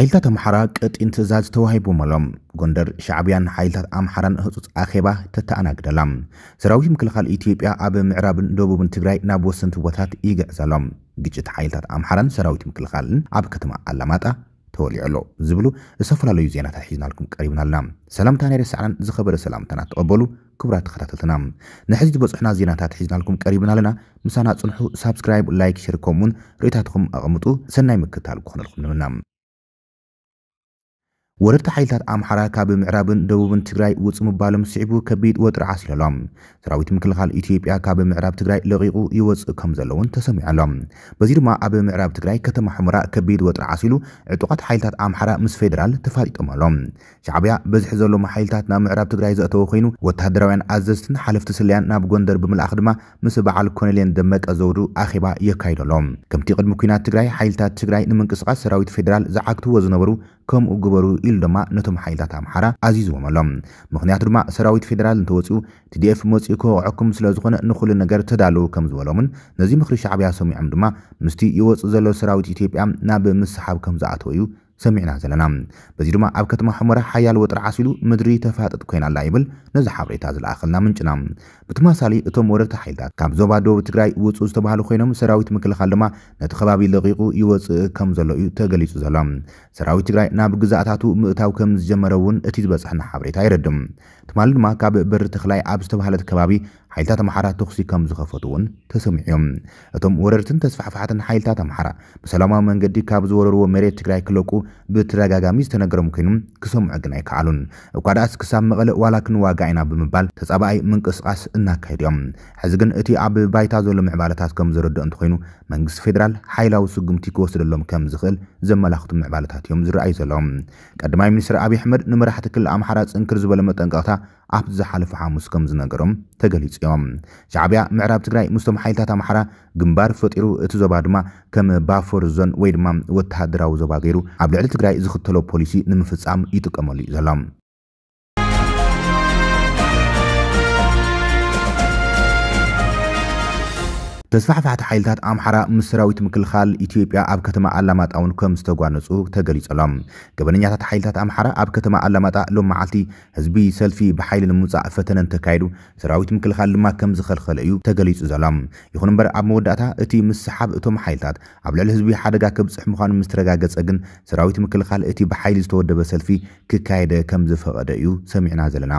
ሓይልታት ኣምሓራ ቀጢን ትእዛዝ ተዋሂቦም ኣሎም ጎንደር ሻዕብያን ሓይልታት ኣምሓራን ህፁፅ ኣኼባ ተተኣናግደላ ሰራዊት ምክልኻል ኢትዮጵያ ኣብ ምዕራብን ደቡብን ትግራይ ናብ ወሰንቲ ቦታት ይግዕዘሎም ግጭት ሓይልታት ኣምሓራን ሰራዊት ምክልኻልን ኣብ ከተማ ኣላማጣ ተወሊዑ ኣሎ ዝብሉ ዝተፈላለዩ ዜናታት ሒዝናልኩም ቀሪብና ኣለና ሰላምታ ናይ ርስዕናን ዝኸበረ ሰላምታና ተቐበሉ ክቡራት ተኸታተልትና ንሕዚ ዝበፅሑና ዜናታት ሒዝናልኩም ቀሪብና ኣለና ምሳና ፅንሑ ሳብስክራይብ ላይክ ሸር ርእታትኩም ኣቐምጡ ሰናይ ምክታል ክኾነልኩም ንምና ورد حيلت آمحرا كاب معراب دوب تجري وتم بالم سعبو كبيد وتر عسل لام تراويت مكل خال إثيوبيا كاب معراب تجري لغيقو يوز كم زلون تسمع لام بزير ما أب معراب تجري كتم حمراء كبيد وتر عسلو عتقد حيلت آمحرا مس فيدرال تفاديت أم لام شعبيا بزحزلو ما حيلت نام معراب تجري زات وخينو وتهدروين عززتن حلف تسليان ناب جندر بمل أخدمة مس بعل كونلين دمت أزورو أخبا يكايد لام كم تقد مكينات تجري حيلت تجري نمنكس قصر تراويت فيدرال زعقت وزنبرو ከምኡ ግበሩ ኢሉ ድማ ነቶም ሓይልታት ኣምሓራ ኣዚዝዎም ኣሎም ምክንያቱ ድማ ሰራዊት ፌደራል እንተወፅኡ ቲዲኤፍ መፅኡ ክወዕኩም ስለ ዝኾነ ንኩሉ ነገር ተዳለዉ ከም ዝበሎምን ነዚ ምክሪ ሻዕብያ ሰሚዖም ድማ ምስቲ ይወፅእ ዘሎ ሰራዊት ኢትዮጵያ ናብ ምስሓብ ከም ዝኣተወ እዩ ሰሚዕና ዘለና በዚ ድማ ኣብ ከተማ ሑመራ ሓያል ወጥሪ ዓሲሉ ምድሪ ተፋጥጥ ኮይናላ ይብል ነዚ ሓበሬታ ዝለኣኸልና ምንጭና ብተመሳሊ እቶም ወረርቲ ሓይልታት ካብ ዞባ ደቡብ ትግራይ ውፁ ዝተባሃሉ ኮይኖም ሰራዊት ምክልኻል ድማ ነቲ ከባቢ ለቂቁ ይወፅእ ከም ዘሎ እዩ ተገሊጹ ዘሎ ሰራዊት ትግራይ ናብ ግዛእታቱ ምእታው ከም ዝጀመረ እውን እቲ ዝበፅሐና ሓበሬታ ይረድም ትማሊ ድማ ካብ በሪ ተክላይ ኣብ ዝተባሃለት ከባቢ ሓይልታት ኣምሓራ ተኽሲ ከም ዝኸፈት እውን ተሰሚዑ እዮም እቶም ወረርትን ተስፋሕፋሕትን ሓይልታት ኣምሓራ ብሰላማዊ መንገዲ ካብ ዝወረርዎ መሬት ትግራይ ክለቁ ብተደጋጋሚ ዝተነገሮም ኮይኑ ክሰምዑ ግን ኣይከኣሉን እኳ ደኣስ ክሳብ መቐለ ዋላ ክንዋጋ ኢና ብምባል ተጻባኣይ ምንቅስቃስ እናካሄዱ እዮም ሕዚ ግን እቲ ኣብ ባይታ ዘሎ ምዕባለታት ከም ዝርድእ እንተኮይኑ መንግስቲ ፌደራል ሓይላዊ ስጉምቲ ክወስደሎም ከም ዝኽእል ዘመላኽቱ ምዕባለታት እዮም ዝረኣዩ ዘለዎም ቀዳማይ ሚኒስትር ኣብዪ ኣሕመድ ንመራሕቲ ክልል ኣምሓራ ፅንክር ዝበለ መጠንቀቕታ ኣብ ዝሓለፉ ሓሙስ ከም ዝነገሮም ተገሊጹ እዮም ሻዕብያ ምዕራብ ትግራይ ምስቶም ሓይልታት ኣምሓራ ግንባር ፈጢሩ እቲ ዞባ ድማ ከም ባፎር ዞን ወይ ድማ ወተሃደራዊ ዞባ ገይሩ ኣብ ልዕሊ ትግራይ ዝኽተሎ ፖሊሲ ንምፍጻም ይጥቀመሉ እዩ ዘሎም ተስፋሕፋሕቲ ሓይልታት ኣምሓራ ምስ ሰራዊት ምክልኻል ኢትዮጵያ ኣብ ከተማ ኣላማጣ እውን ከም ዝተጓነፁ ተገሊጸሎም ገበነኛታት ሓይልታት ኣምሓራ ኣብ ከተማ ኣላማጣ ሎም መዓልቲ ህዝቢ ሰልፊ ብሓይሊ ንምውፃእ ፈተነ እንተካይዱ ሰራዊት ምክልኻል ድማ ከም ዝኸልኸለ እዩ ተገሊጹ ዘሎም ይኹን እምበር ኣብ መወዳእታ እቲ ምስሓብ እቶም ሓይልታት ኣብ ልዕሊ ህዝቢ ሓደጋ ከብፅሕ ምዃኑ ምስ ተረጋገፀ ግን ሰራዊት ምክልኻል እቲ ብሓይሊ ዝተወደበ ሰልፊ ክካየደ ከም ዝፈቐደ እዩ ሰሚዕና ዘለና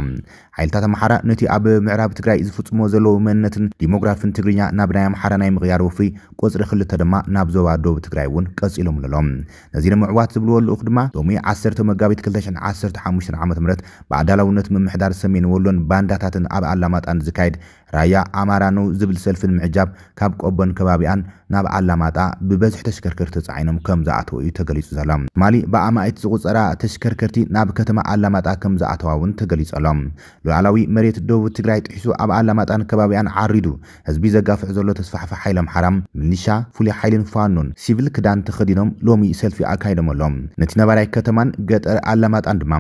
ሓይልታት ኣምሓራ ነቲ ኣብ ምዕራብ ትግራይ ዝፍፅሞ ዘለዎ መንነትን ዲሞግራፍን ትግርኛ ናብ ናይ ሓደናይ ምቕያር ወፍሪ ቆፅሪ ክልተ ድማ ናብ ዞባ ደቡብ ትግራይ እውን ቀፂሎም ኣለሎም ነዚ ንምዕዋት ዝብልዎ ልኡክ ድማ ሎሚ 10 መጋቢት 215 ዓ ም ብኣዳላውነት ምምሕዳር ሰሜን ወሎን ባንዳታትን ኣብ ኣላማጣን ዝካየድ ራያ ኣማራ ነው ዝብል ሰልፊን ምዕጃብ ካብ ቆቦን ከባቢኣን ናብ ዓላማጣ ብበዝሒ ተሽከርከርቲ ተፃዒኖም ከም ዝኣተወ እዩ ተገሊጹ ዘሎ ማሊ ብኣማይት ዝቁፀራ ተሽከርከርቲ ናብ ከተማ ኣላማጣ ከም ዝኣተዋ እውን ተገሊጹ ኣሎ ሉዕላዊ መሬት ደቡብ ትግራይ ጥሒሱ ኣብ ኣላማጣን ከባቢያን ዓሪዱ ህዝቢ ዘጋፍዕ ዘሎ ተስፋሕፋ ሓይሎም ሓራም ምንሻ ፍሉይ ሓይልን ፋኖን ሲቪል ክዳን ተኸዲኖም ሎሚ ሰልፊ ኣካይዶም ኣሎም ነቲ ነባራይ ከተማን ገጠር ኣላማጣን ድማ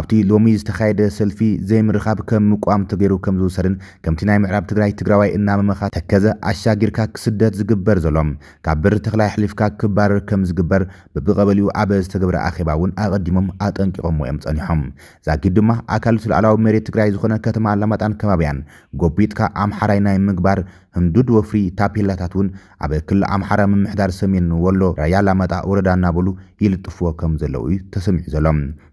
ኣብቲ ሎሚ ዝተካየደ ሰልፊ ዘይምርኻብ ከም ምቋም ተገይሩ ከም ዝውሰድን ከምቲ ናይ ምዕራብ ትግራይ ትግራዋይ እናመመኻ ተከዘ ኣሻጊርካ ክስደት ዝግበር ዘሎ ኣሎም ካብ ብሪ ተኽላይ ኣሕሊፍካ ክባረር ከም ዝግበር ብብቐበሊኡ ኣብ ዝተገብረ ኣኼባ እውን ኣቐዲሞም ኣጠንቂቖም እዮም ጸኒሖም ዛጊድ ድማ ኣካል ስልዕላዊ መሬት ትግራይ ዝኾነ ከተማ ኣላማጣን ከባብያን ጎቢጥካ ኣምሓራይ ናይ ምግባር ህንዱድ ወፍሪ ታፔላታት እውን ኣብ ክልል ኣምሓራ ምምሕዳር ሰሜን ወሎ ራያ ላመጣ ወረዳ እናበሉ ይልጥፍዎ ከም ዘለው እዩ ተሰሚዑ ዘሎ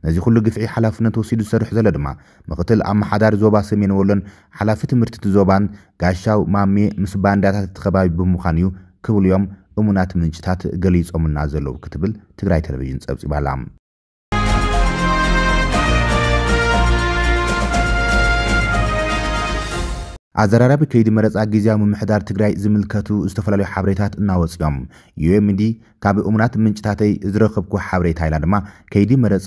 ነዚ ኩሉ ግፍዒ ሓላፍነት ወሲዱ ዝሰርሕ ዘሎ ድማ ምክትል ኣመሓዳሪ ዞባ ሰሜን ወሎን ሓላፊ ትምህርቲ ዞባን ጋሻው ማሜ ምስ ባንዳታት እቲ ከባቢ ብምዃን እዩ ክብልዮም እሙናት ምንጭታት ገሊፆምና ዘለዉ ክትብል ትግራይ ቴሌቭዥን ፀብፂባላ ኣዘራራቢ ከይዲ መረፃ ግዜዊ ምምሕዳር ትግራይ ዝምልከቱ ዝተፈላለዩ ሓበሬታት እናወፅኦም ዩኤምዲ ካብ እሙናት ምንጭታተይ ዝረኸብኩ ሓበሬታ ኢላ ድማ ከይዲ መረፃ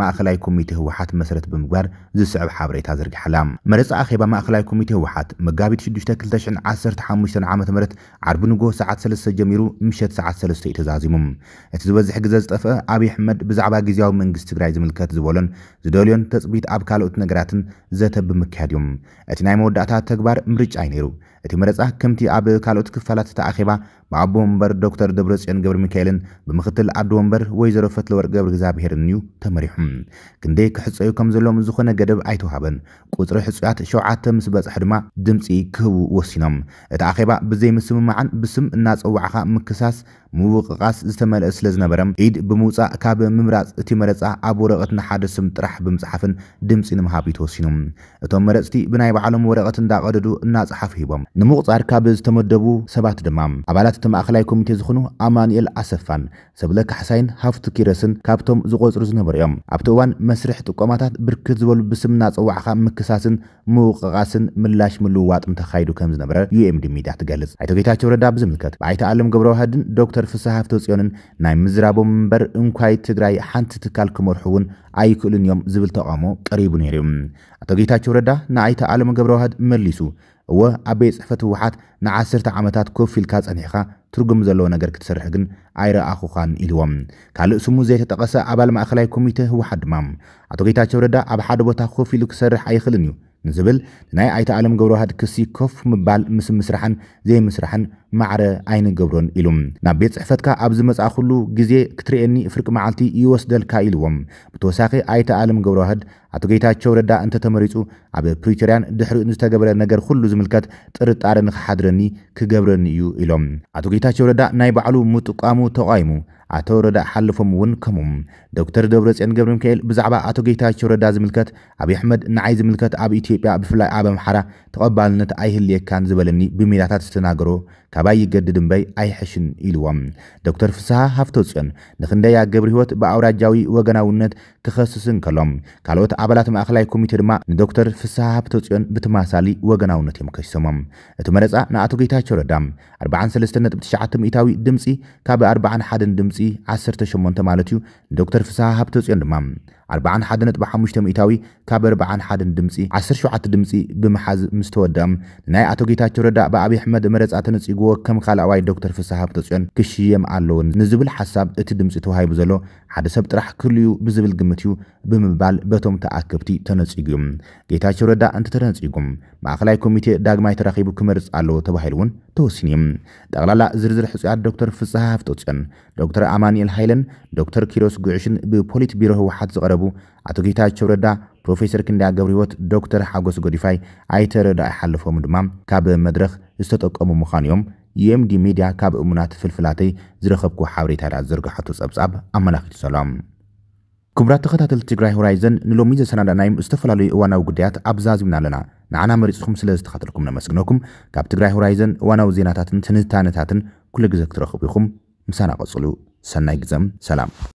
ማእኸላይ ኮሚቴ ህወሓት መሰረት ብምግባር ዝስዕብ ሓበሬታ ዘርጊሓላ መረፃ ኣኼባ ማእኸላይ ኮሚቴ ህወሓት መጋቢት 6215 ዓ.ም ዓርቢ ንጎ ሰዓት 3 ጀሚሩ ምሸት ሰዓት 3 እዩ ተዛዚሙ እቲ ዝበዝሕ ግዜ ዝጠፍአ ኣብዪ ኣሕመድ ብዛዕባ ግዜያዊ መንግስቲ ትግራይ ዝምልከት ዝበሎን ዝደልዮን ተፅቢት ኣብ ካልኦት ነገራትን ዘተብምካያድ ብምክያድ እዩ እቲ ናይ መወዳእታ ንምግባር ምርጫ ይነይሩ እቲ መረፃ ከምቲ ኣብ ካልኦት ክፋላት እቲ ኣኼባ ብኣቦ ወንበር ዶክተር ደብረፅዮን ገብረ ሚካኤልን ብምክትል ኣዶ ወንበር ወይዘሮ ፈትለወርቅ ገብረ እግዚኣብሄርን እዩ ተመሪሑ ክንደይ ክሕፀዩ ከም ዘሎም ዝኾነ ገደብ ኣይተዋሃበን ቁፅሪ ሕፁያት ሸውዓተ ምስ በፅሕ ድማ ድምፂ ክህቡ ወሲኖም እቲ ኣኼባ ብዘይምስምማዓን ብስም እናፀዋዕኻ ምክሳስ ምውቅቃስ ዝተመልአ ስለ ዝነበረ ኢድ ብምውፃእ ካብ ምምራፅ እቲ መረፃ ኣብ ወረቐት ንሓደ ስም ጥራሕ ብምፅሓፍን ድምፂ ንምሃብ ተወሲኑ እቶም መረፅቲ ብናይ ባዕሎም ወረቐት እንዳቐዱ ዝተሓደዱ እናፀሓፍ ሂቦም ንምቁፃር ካብ ዝተመደቡ ሰባት ድማ ኣባላት እቲ ማእኸላይ ኮሚቴ ዝኾኑ ኣማንኤል ኣሰፋን ሰብለ ካሕሳይን ሃፍቱ ኪረስን ካብቶም ዝቆፅሩ ዝነበሩ እዮም ኣብቲ እዋን መስርሕ ጥቆማታት ብርክት ዝበሉ ብስምና ፀዋዕኻ ምክሳስን ምውቅቃስን ምላሽ ምልውዋጥን ተካይዱ ከም ዝነበረ ዩኤምዲ ሚድያ ትገልጽ ኣይቶ ጌታቸው ረዳ ብዝምልከት ብኣይተ ኣለም ገብረዋህድን ዶክተር ፍስሓ ፅዮንን ናይ ምዝራቦም እምበር እንኳይ ትግራይ ሓንቲ ትካል ክመርሑ እውን ኣይክእሉን እዮም ዝብል ተቃውሞ ቀሪቡ ነይሩ ኣቶ ጌታቸው ረዳ ንኣይተ ኣለም ገብረዋህድ መሊሱ እወ ኣብ ቤት ፅሕፈት ህወሓት ንዓስርተ ዓመታት ኮፍ ኢልካ ፀኒሕኻ ትርጉም ዘለዎ ነገር ክትሰርሕ ግን ኣይረኣኹኻን ኢልዎም ካልእ ስሙ ዘይተጠቐሰ ኣባል ማእኸላይ ኮሚቴ ህወሓት ድማ ኣቶ ጌታቸው ረዳ ኣብ ሓደ ቦታ ኮፍ ኢሉ ክሰርሕ ኣይኽእልን እዩ ንዝብል ንናይ ኣይተ ኣለም ገብረውሃድ ክሲ ኮፍ ምባል ምስ ምስራሕን ዘይምስራሕን ማዕረ ኣይንገብሮን ኢሉ ናብ ቤት ፅሕፈትካ ኣብ ዝመፃእ ኩሉ ግዜ ክትርእየኒ ፍርቂ መዓልቲ ይወስደልካ ኢልዎም ብተወሳኺ ኣይተ ኣለም ገብረውሃድ ኣቶ ጌታቸው ረዳ እንተተመሪፁ ኣብ ፕሪቶርያን ድሕሪ ዝተገበረ ነገር ኩሉ ዝምልከት ጥርጣር ንክሓድረኒ ክገብረኒ እዩ ኢሎም ኣቶ ጌታቸው ረዳ ናይ ባዕሉ ምጥቋሙ ተቋይሙ ኣቶ ረዳ ሓልፎም እውን ከምኡ ዶክተር ደብረፅዮን ገብረ ሚካኤል ብዛዕባ ኣቶ ጌታቸው ረዳ ዝምልከት ኣብ ኣሕመድ ንዓይ ዝምልከት ኣብ ኢትዮጵያ ብፍላይ ኣብ ኣምሓራ ተቐባልነት ኣይህልየካን ዝበለኒ ብሜዳታት ዝተናገሮ ካባይ ይገድድ እምበይ አይሐሽን ኢልዎም ዶክተር ፍስሐ ሃፍተፅዮን ንክንደያ ገብሪ ህይወት ብኣውራጃዊ ወገናውነት ክኸስስን ከሎም ካልኦት ኣባላት ማእኸላይ ኮሚቴ ድማ ንዶክተር ፍስሐ ሃፍተፅዮን ብተመሳሊ ወገናውነት እዮም ከሲሶሞም እቲ መረፃ ንኣቶ ጌታቸው ረዳ 43.9 ሚእታዊ ድምፂ ካብ 41 ድምፂ 18 ማለት እዩ ንዶክተር ፍስሐ ሃብተፅዮን ድማ 41 ነጥቢ5 እታዊ ካብ 41 ድምፂ 17 ድምፂ ብምሓዝ ምስ ተወዳእ ናይ ኣቶ ጌታቸው ረዳእ ብኣብዪ ኣሕመድ መረፃ ተነፂግዎ ከም ካልኣዋይ ዶክተር ፍሳሃ ብተፅዮን ክሽየም ኣለውን ንዝብል ሓሳብ እቲ ድምፂ ተዋሂቡ ዘሎ ሓደ ሰብ ጥራሕ ክህልዩ ብዝብል ግምት እዩ ብምባል በቶም ተኣከብቲ ተነፂጉ እዩ ጌታቸው ረዳእ እንተተነፂጉ ማእኸላይ ኮሚቴ ዳግማይ ተራኺቡ ክመርፅ ኣለዎ ተባሂሉ እውን ተወሲኑ እዮም ጠቕላላ ዝርዝር ሕፁያት ዶክተር ፍስሐ ሃፍተፅዮን ዶክተር ኣማኒኤል ሃይለን ዶክተር ኪሮስ ጉዕሽን ብፖሊት ቢሮ ህወሓት ዝቐረቡ ኣቶ ጌታቸው ረዳ ፕሮፌሰር ክንዳ ገብረ ሂወት ዶክተር ሓጎስ ጎዲፋይ ኣይተረዳ ይሓለፎም ድማ ካብ መድረኽ ዝተጠቀሙ ምዃኑ እዮም ዩኤምዲ ሚድያ ካብ እሙናት ፍልፍላተይ ዝረኸብኩ ሓበሬታታት ዝርግሐቱ ጸብጻብ ኣመላኪቱ ሰሎም ክቡራት ተኸታተልቲ ትግራይ ሆራይዘን ንሎሚ ዘሰናዳ ናይ ዝተፈላለዩ እዋናዊ ጉዳያት ኣብዛዚብና ኣለና ንዓና መሪፅኩም ስለ ዝተኸተልኩም ነመስግነኩም ካብ ትግራይ ሆራይዘን እዋናዊ ዜናታትን ትንታነታትን ኩሉ ግዜ ክትረኽቡ ኢኹም ምሳና ቐጽሉ ሰናይ ግዘም ሰላም